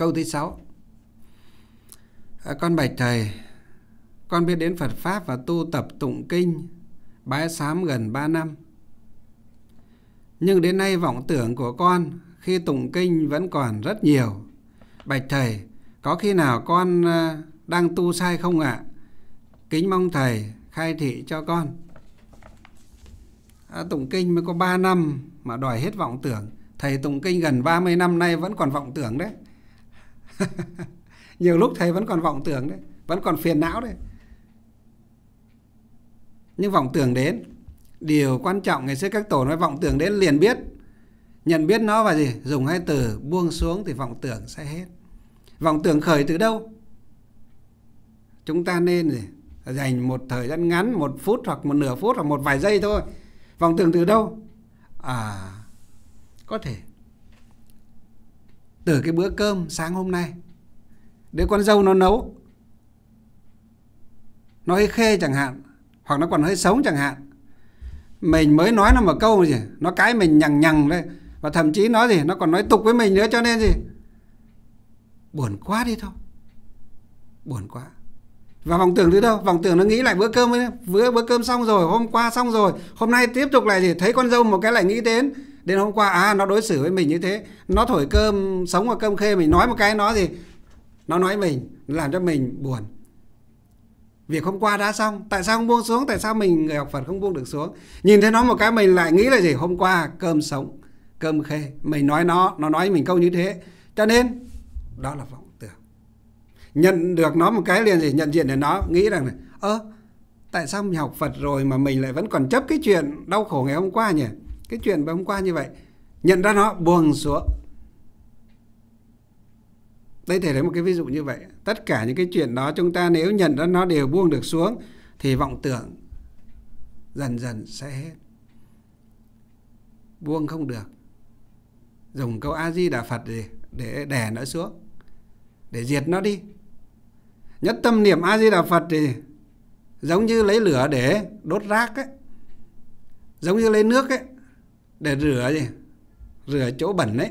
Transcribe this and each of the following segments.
Câu thứ 6 à, Con bạch thầy Con biết đến Phật Pháp và tu tập tụng kinh Bái sám gần 3 năm Nhưng đến nay vọng tưởng của con Khi tụng kinh vẫn còn rất nhiều Bạch thầy Có khi nào con à, đang tu sai không ạ? À? Kính mong thầy khai thị cho con à, Tụng kinh mới có 3 năm mà đòi hết vọng tưởng Thầy tụng kinh gần 30 năm nay vẫn còn vọng tưởng đấy nhiều lúc thầy vẫn còn vọng tưởng đấy vẫn còn phiền não đấy nhưng vọng tưởng đến điều quan trọng ngày xưa các tổ nói vọng tưởng đến liền biết nhận biết nó và gì dùng hai từ buông xuống thì vọng tưởng sẽ hết vọng tưởng khởi từ đâu chúng ta nên gì dành một thời gian ngắn một phút hoặc một nửa phút hoặc một vài giây thôi vọng tưởng từ đâu à có thể từ cái bữa cơm sáng hôm nay để con dâu nó nấu nó hơi khê chẳng hạn hoặc nó còn hơi sống chẳng hạn mình mới nói nó một câu gì nó cái mình nhằng nhằng đấy và thậm chí nó gì nó còn nói tục với mình nữa cho nên gì buồn quá đi thôi buồn quá và vòng tưởng đi đâu vòng tưởng nó nghĩ lại bữa cơm ấy, bữa bữa cơm xong rồi hôm qua xong rồi hôm nay tiếp tục lại gì thấy con dâu một cái lại nghĩ đến đến hôm qua à nó đối xử với mình như thế nó thổi cơm sống ở cơm khê mình nói một cái nó gì nó nói mình làm cho mình buồn việc hôm qua đã xong tại sao không buông xuống tại sao mình người học phật không buông được xuống nhìn thấy nó một cái mình lại nghĩ là gì hôm qua cơm sống cơm khê mình nói nó nó nói mình câu như thế cho nên đó là vọng tưởng nhận được nó một cái liền gì nhận diện để nó nghĩ rằng này ơ tại sao mình học phật rồi mà mình lại vẫn còn chấp cái chuyện đau khổ ngày hôm qua nhỉ cái chuyện mà hôm qua như vậy nhận ra nó buồn xuống đây thể thấy một cái ví dụ như vậy tất cả những cái chuyện đó chúng ta nếu nhận ra nó đều buông được xuống thì vọng tưởng dần dần sẽ hết buông không được dùng câu a di đà phật để để đè nó xuống để diệt nó đi nhất tâm niệm a di đà phật thì giống như lấy lửa để đốt rác ấy giống như lấy nước ấy để rửa gì rửa chỗ bẩn đấy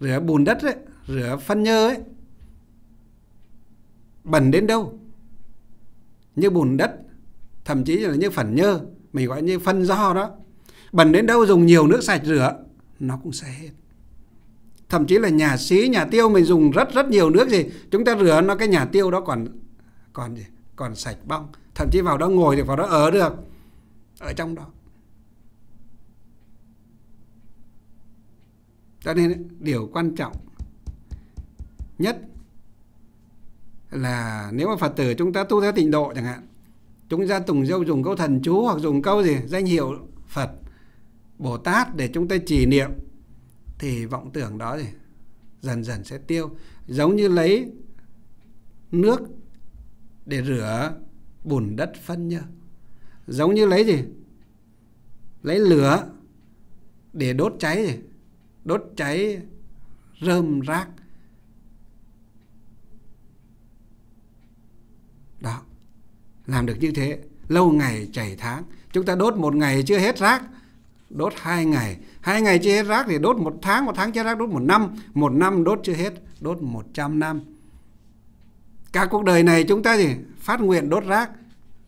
rửa bùn đất đấy rửa phân nhơ ấy bẩn đến đâu như bùn đất thậm chí là như phản nhơ mình gọi như phân do đó bẩn đến đâu dùng nhiều nước sạch rửa nó cũng sẽ hết thậm chí là nhà xí nhà tiêu mình dùng rất rất nhiều nước gì chúng ta rửa nó cái nhà tiêu đó còn còn gì còn sạch bong thậm chí vào đó ngồi thì vào đó ở được ở trong đó cho nên điều quan trọng nhất là nếu mà phật tử chúng ta tu theo tịnh độ chẳng hạn chúng ta tùng dâu dùng câu thần chú hoặc dùng câu gì danh hiệu phật bồ tát để chúng ta trì niệm thì vọng tưởng đó gì dần dần sẽ tiêu giống như lấy nước để rửa bùn đất phân nhơ giống như lấy gì lấy lửa để đốt cháy gì đốt cháy rơm rác đó làm được như thế lâu ngày chảy tháng chúng ta đốt một ngày chưa hết rác đốt hai ngày hai ngày chưa hết rác thì đốt một tháng một tháng chưa rác đốt một năm một năm đốt chưa hết đốt một trăm năm cả cuộc đời này chúng ta gì phát nguyện đốt rác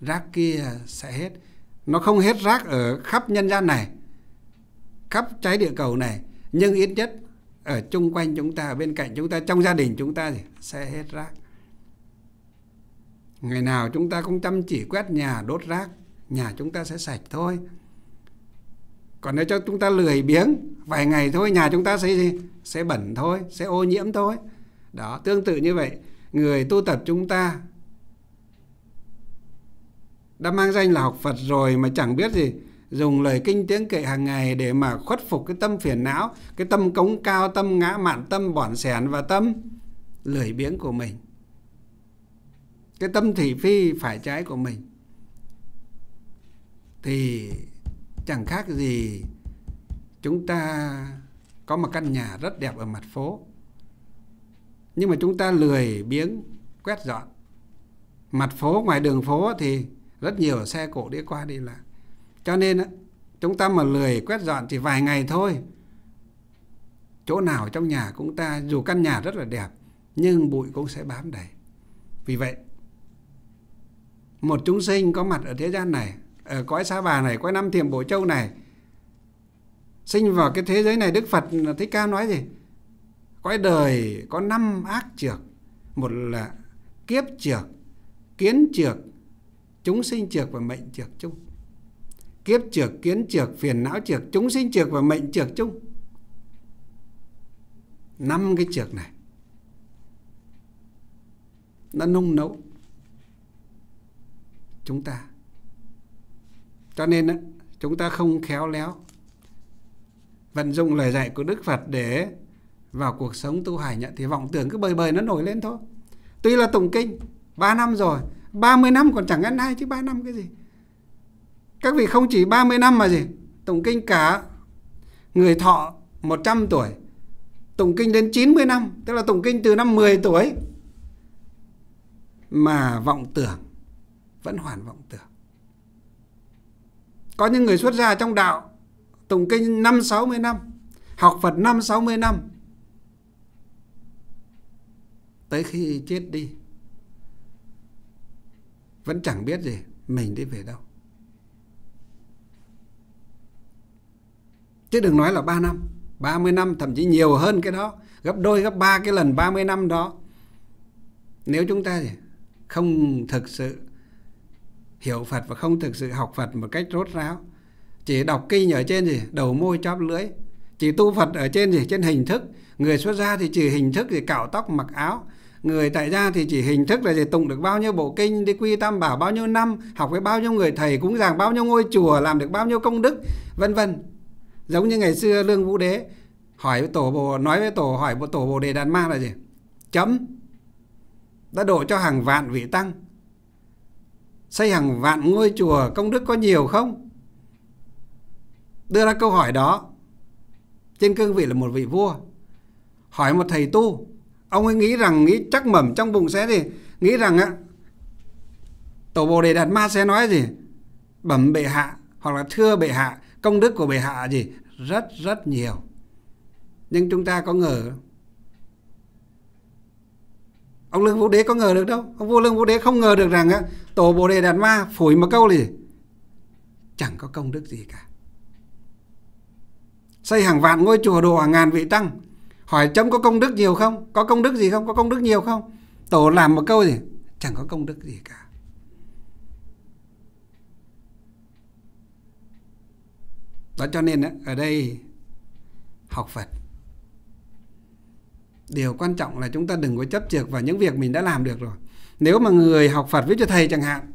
rác kia sẽ hết nó không hết rác ở khắp nhân gian này khắp trái địa cầu này nhưng ít nhất ở chung quanh chúng ta bên cạnh chúng ta trong gia đình chúng ta thì sẽ hết rác ngày nào chúng ta cũng chăm chỉ quét nhà đốt rác nhà chúng ta sẽ sạch thôi còn nếu cho chúng ta lười biếng vài ngày thôi nhà chúng ta sẽ gì sẽ bẩn thôi sẽ ô nhiễm thôi đó tương tự như vậy người tu tập chúng ta đã mang danh là học Phật rồi mà chẳng biết gì dùng lời kinh tiếng kệ hàng ngày để mà khuất phục cái tâm phiền não cái tâm cống cao tâm ngã mạn tâm bỏn sẻn và tâm lười biếng của mình cái tâm thị phi phải trái của mình thì chẳng khác gì chúng ta có một căn nhà rất đẹp ở mặt phố nhưng mà chúng ta lười biếng quét dọn mặt phố ngoài đường phố thì rất nhiều xe cộ đi qua đi lại cho nên chúng ta mà lười quét dọn chỉ vài ngày thôi chỗ nào trong nhà cũng ta dù căn nhà rất là đẹp nhưng bụi cũng sẽ bám đầy vì vậy một chúng sinh có mặt ở thế gian này ở cõi sa bà này cõi năm thiềm bổ châu này sinh vào cái thế giới này đức phật thích ca nói gì cõi đời có năm ác trược một là kiếp trược kiến trược chúng sinh trược và mệnh trược chung kiếp trược kiến trược phiền não trược chúng sinh trược và mệnh trược chung năm cái trược này nó nung nấu chúng ta cho nên đó, chúng ta không khéo léo vận dụng lời dạy của đức phật để vào cuộc sống tu hành thì vọng tưởng cứ bời bời nó nổi lên thôi tuy là tụng kinh 3 năm rồi 30 năm còn chẳng ăn hai chứ 3 năm cái gì các vị không chỉ 30 năm mà gì? Tụng kinh cả người thọ 100 tuổi. Tụng kinh đến 90 năm, tức là tụng kinh từ năm 10 tuổi mà vọng tưởng vẫn hoàn vọng tưởng. Có những người xuất gia trong đạo tụng kinh 5 60 năm, học Phật 5 60 năm. Tới khi chết đi vẫn chẳng biết gì mình đi về đâu chứ đừng nói là 3 năm 30 năm thậm chí nhiều hơn cái đó gấp đôi gấp ba cái lần 30 năm đó nếu chúng ta không thực sự hiểu Phật và không thực sự học Phật một cách rốt ráo chỉ đọc kinh ở trên gì đầu môi chóp lưỡi chỉ tu Phật ở trên gì trên hình thức người xuất gia thì chỉ hình thức thì cạo tóc mặc áo người tại gia thì chỉ hình thức là gì tụng được bao nhiêu bộ kinh đi quy tam bảo bao nhiêu năm học với bao nhiêu người thầy cũng giảng bao nhiêu ngôi chùa làm được bao nhiêu công đức vân vân giống như ngày xưa lương vũ đế hỏi với tổ bồ nói với tổ hỏi bộ tổ bồ đề đàn ma là gì chấm đã độ cho hàng vạn vị tăng xây hàng vạn ngôi chùa công đức có nhiều không đưa ra câu hỏi đó trên cương vị là một vị vua hỏi một thầy tu ông ấy nghĩ rằng nghĩ chắc mẩm trong bụng sẽ gì nghĩ rằng á tổ bồ đề đạt ma sẽ nói gì bẩm bệ hạ hoặc là thưa bệ hạ công đức của bệ hạ gì rất rất nhiều nhưng chúng ta có ngờ ông lương vũ đế có ngờ được đâu ông vua lương vũ đế không ngờ được rằng á, tổ bồ đề đạt ma phủi một câu gì chẳng có công đức gì cả xây hàng vạn ngôi chùa đồ hàng ngàn vị tăng hỏi chấm có công đức nhiều không có công đức gì không có công đức nhiều không tổ làm một câu gì chẳng có công đức gì cả đó cho nên ở đây học Phật điều quan trọng là chúng ta đừng có chấp trượt vào những việc mình đã làm được rồi nếu mà người học Phật với cho thầy chẳng hạn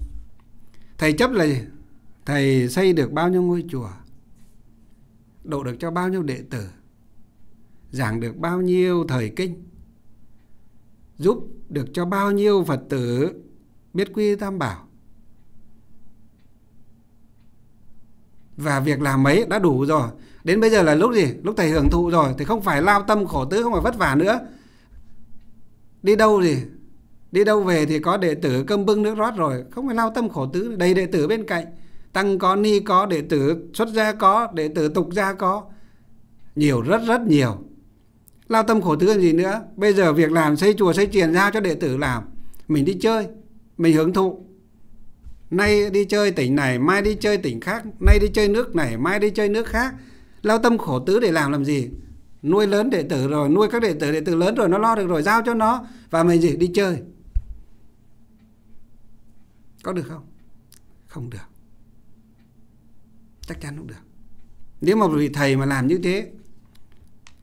thầy chấp là gì? thầy xây được bao nhiêu ngôi chùa độ được cho bao nhiêu đệ tử giảng được bao nhiêu thời kinh giúp được cho bao nhiêu Phật tử biết quy tam bảo và việc làm mấy đã đủ rồi đến bây giờ là lúc gì lúc thầy hưởng thụ rồi thì không phải lao tâm khổ tứ không phải vất vả nữa đi đâu gì đi đâu về thì có đệ tử cơm bưng nước rót rồi không phải lao tâm khổ tứ đầy đệ tử bên cạnh tăng có ni có đệ tử xuất gia có đệ tử tục gia có nhiều rất rất nhiều lao tâm khổ tứ làm gì nữa bây giờ việc làm xây chùa xây tiền giao cho đệ tử làm mình đi chơi mình hưởng thụ nay đi chơi tỉnh này mai đi chơi tỉnh khác nay đi chơi nước này mai đi chơi nước khác lao tâm khổ tứ để làm làm gì nuôi lớn đệ tử rồi nuôi các đệ tử đệ tử lớn rồi nó lo được rồi giao cho nó và mình gì đi chơi có được không không được chắc chắn không được nếu mà vị thầy mà làm như thế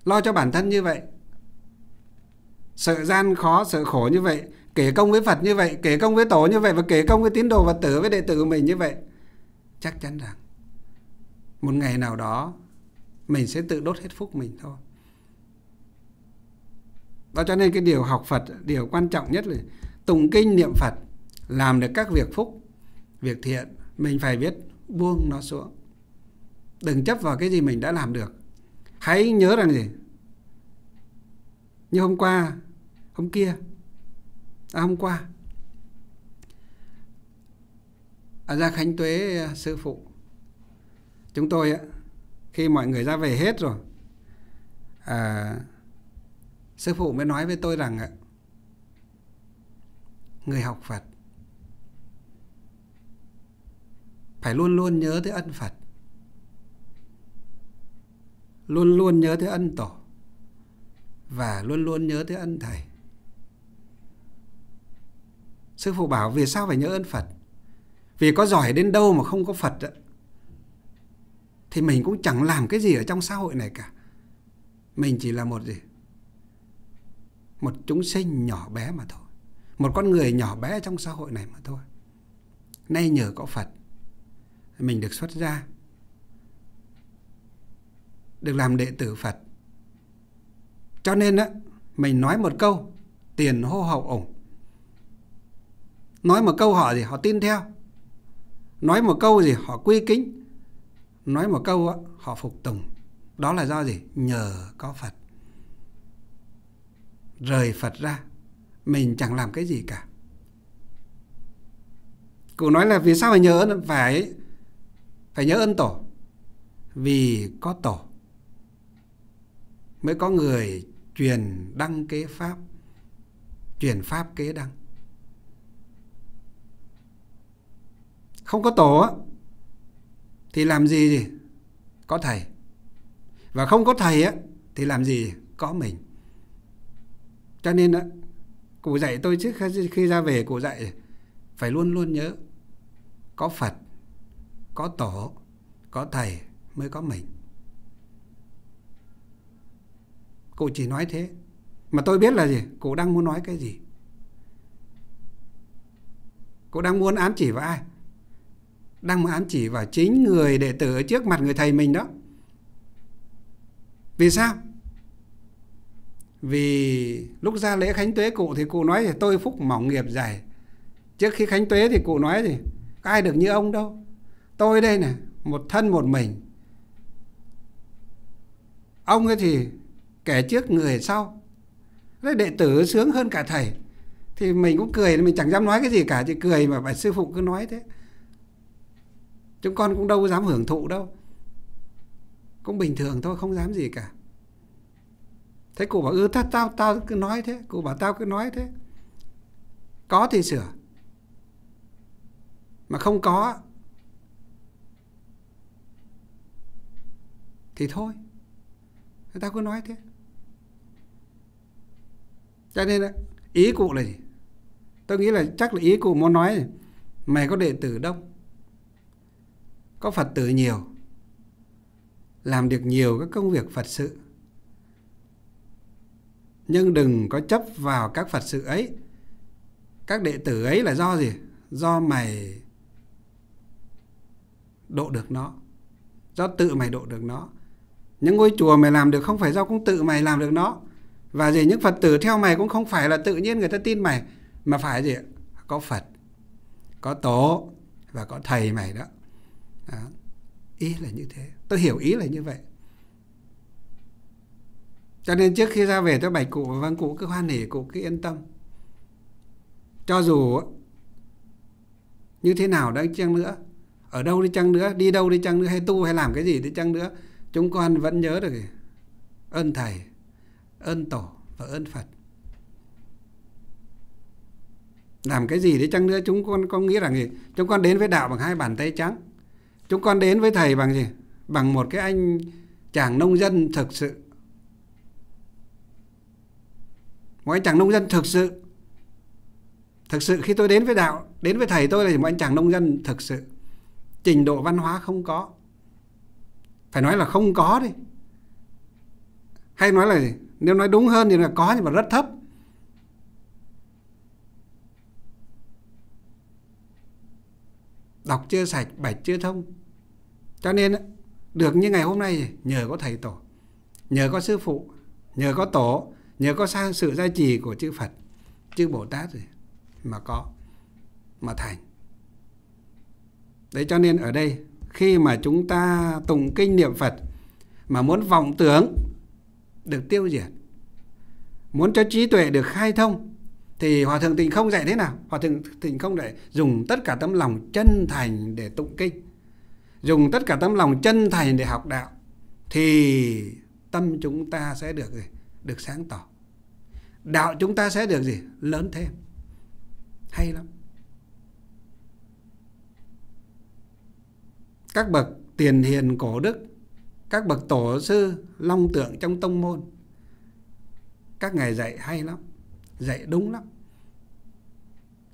lo cho bản thân như vậy sợ gian khó, sợ khổ như vậy, kể công với Phật như vậy, kể công với Tổ như vậy và kể công với tín đồ và tử với đệ tử của mình như vậy. Chắc chắn rằng một ngày nào đó mình sẽ tự đốt hết phúc mình thôi. Đó cho nên cái điều học Phật, điều quan trọng nhất là tụng kinh niệm Phật, làm được các việc phúc, việc thiện, mình phải biết buông nó xuống. Đừng chấp vào cái gì mình đã làm được. Hãy nhớ rằng gì? Như hôm qua hôm kia à, hôm qua ở à, ra khánh tuế à, sư phụ chúng tôi á à, khi mọi người ra về hết rồi à, sư phụ mới nói với tôi rằng ạ người học phật phải luôn luôn nhớ tới ân phật luôn luôn nhớ tới ân tổ và luôn luôn nhớ tới ân thầy sư phụ bảo vì sao phải nhớ ơn phật vì có giỏi đến đâu mà không có phật đó, thì mình cũng chẳng làm cái gì ở trong xã hội này cả mình chỉ là một gì một chúng sinh nhỏ bé mà thôi một con người nhỏ bé trong xã hội này mà thôi nay nhờ có phật mình được xuất gia được làm đệ tử phật cho nên á mình nói một câu tiền hô hậu ủng nói một câu họ gì họ tin theo nói một câu gì họ quy kính nói một câu họ phục tùng đó là do gì nhờ có phật rời phật ra mình chẳng làm cái gì cả cụ nói là vì sao phải nhớ phải phải nhớ ơn tổ vì có tổ mới có người truyền đăng kế pháp truyền pháp kế đăng không có tổ thì làm gì gì có thầy và không có thầy á thì làm gì có mình cho nên á cụ dạy tôi trước khi ra về cụ dạy phải luôn luôn nhớ có phật có tổ có thầy mới có mình cụ chỉ nói thế mà tôi biết là gì cụ đang muốn nói cái gì cụ đang muốn ám chỉ vào ai đang ám chỉ vào chính người đệ tử ở trước mặt người thầy mình đó vì sao vì lúc ra lễ khánh tuế cụ thì cụ nói thì tôi phúc mỏng nghiệp dày trước khi khánh tuế thì cụ nói gì có ai được như ông đâu tôi đây nè một thân một mình ông ấy thì kẻ trước người sau đấy đệ tử sướng hơn cả thầy thì mình cũng cười mình chẳng dám nói cái gì cả chỉ cười mà bà sư phụ cứ nói thế chúng con cũng đâu dám hưởng thụ đâu cũng bình thường thôi không dám gì cả thế cụ bảo ừ tao tao tao cứ nói thế cụ bảo tao cứ nói thế có thì sửa mà không có thì thôi người ta cứ nói thế cho nên là ý cụ là gì tôi nghĩ là chắc là ý cụ muốn nói mày có đệ tử đông có Phật tử nhiều làm được nhiều các công việc Phật sự nhưng đừng có chấp vào các Phật sự ấy các đệ tử ấy là do gì do mày độ được nó do tự mày độ được nó những ngôi chùa mày làm được không phải do cũng tự mày làm được nó và gì những phật tử theo mày cũng không phải là tự nhiên người ta tin mày mà phải gì có phật có tổ và có thầy mày đó đó. ý là như thế tôi hiểu ý là như vậy cho nên trước khi ra về tôi bạch cụ và vâng, văn cụ cứ hoan hỉ cụ cứ yên tâm cho dù như thế nào đấy chăng nữa ở đâu đi chăng nữa đi đâu đi chăng nữa hay tu hay làm cái gì đi chăng nữa chúng con vẫn nhớ được ơn thầy ơn tổ và ơn phật làm cái gì đấy chăng nữa chúng con có nghĩ rằng gì chúng con đến với đạo bằng hai bàn tay trắng Chúng con đến với thầy bằng gì? Bằng một cái anh chàng nông dân thực sự. Một anh chàng nông dân thực sự. Thực sự khi tôi đến với đạo, đến với thầy tôi là một anh chàng nông dân thực sự. Trình độ văn hóa không có. Phải nói là không có đi. Hay nói là gì? Nếu nói đúng hơn thì là có nhưng mà rất thấp đọc chưa sạch bạch chưa thông cho nên được như ngày hôm nay nhờ có thầy tổ nhờ có sư phụ nhờ có tổ nhờ có sang sự gia trì của chư phật chư bồ tát rồi mà có mà thành đấy cho nên ở đây khi mà chúng ta tụng kinh niệm phật mà muốn vọng tưởng được tiêu diệt muốn cho trí tuệ được khai thông thì hòa thượng tịnh không dạy thế nào hòa thượng tịnh không dạy dùng tất cả tấm lòng chân thành để tụng kinh dùng tất cả tấm lòng chân thành để học đạo thì tâm chúng ta sẽ được gì được sáng tỏ đạo chúng ta sẽ được gì lớn thêm hay lắm các bậc tiền hiền cổ đức các bậc tổ sư long tượng trong tông môn các ngài dạy hay lắm dạy đúng lắm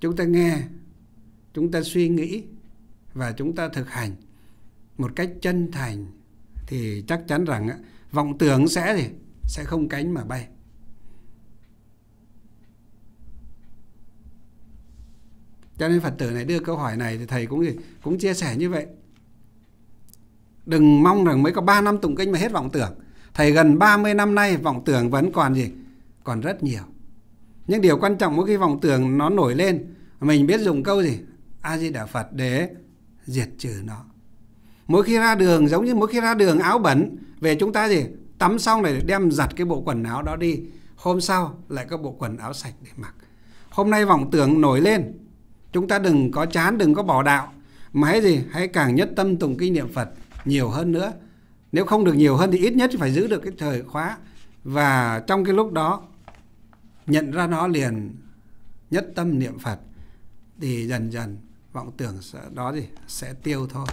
chúng ta nghe chúng ta suy nghĩ và chúng ta thực hành một cách chân thành thì chắc chắn rằng vọng tưởng sẽ gì sẽ không cánh mà bay cho nên phật tử này đưa câu hỏi này thì thầy cũng gì cũng chia sẻ như vậy đừng mong rằng mới có 3 năm tụng kinh mà hết vọng tưởng thầy gần 30 năm nay vọng tưởng vẫn còn gì còn rất nhiều nhưng điều quan trọng mỗi khi vọng tưởng nó nổi lên mình biết dùng câu gì a di đà phật để diệt trừ nó mỗi khi ra đường giống như mỗi khi ra đường áo bẩn về chúng ta gì tắm xong này đem giặt cái bộ quần áo đó đi hôm sau lại có bộ quần áo sạch để mặc hôm nay vọng tưởng nổi lên chúng ta đừng có chán đừng có bỏ đạo mà hãy gì hãy càng nhất tâm tùng kinh niệm phật nhiều hơn nữa nếu không được nhiều hơn thì ít nhất phải giữ được cái thời khóa và trong cái lúc đó nhận ra nó liền nhất tâm niệm phật thì dần dần vọng tưởng đó gì sẽ tiêu thôi